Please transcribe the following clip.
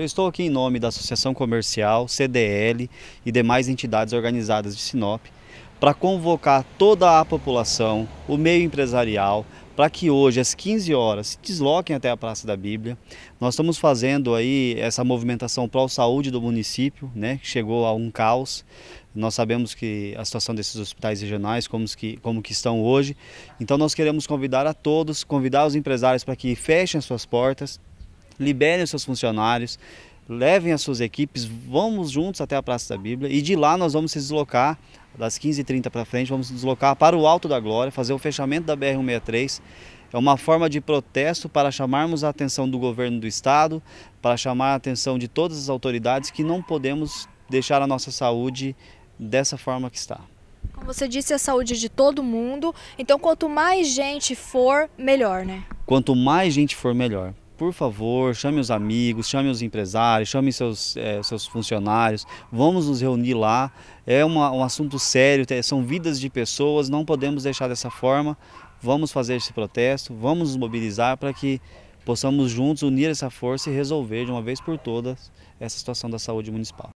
Então, eu estou aqui em nome da Associação Comercial, CDL e demais entidades organizadas de Sinop para convocar toda a população, o meio empresarial, para que hoje, às 15 horas, se desloquem até a Praça da Bíblia. Nós estamos fazendo aí essa movimentação para a saúde do município, né, que chegou a um caos. Nós sabemos que a situação desses hospitais regionais, como que, como que estão hoje. Então nós queremos convidar a todos, convidar os empresários para que fechem as suas portas, liberem os seus funcionários, levem as suas equipes, vamos juntos até a Praça da Bíblia e de lá nós vamos se deslocar, das 15h30 para frente, vamos nos deslocar para o Alto da Glória, fazer o fechamento da BR-163. É uma forma de protesto para chamarmos a atenção do governo do Estado, para chamar a atenção de todas as autoridades que não podemos deixar a nossa saúde dessa forma que está. Como você disse, a saúde de todo mundo. Então, quanto mais gente for, melhor, né? Quanto mais gente for, melhor por favor, chame os amigos, chame os empresários, chame seus, é, seus funcionários, vamos nos reunir lá. É uma, um assunto sério, são vidas de pessoas, não podemos deixar dessa forma. Vamos fazer esse protesto, vamos nos mobilizar para que possamos juntos unir essa força e resolver de uma vez por todas essa situação da saúde municipal.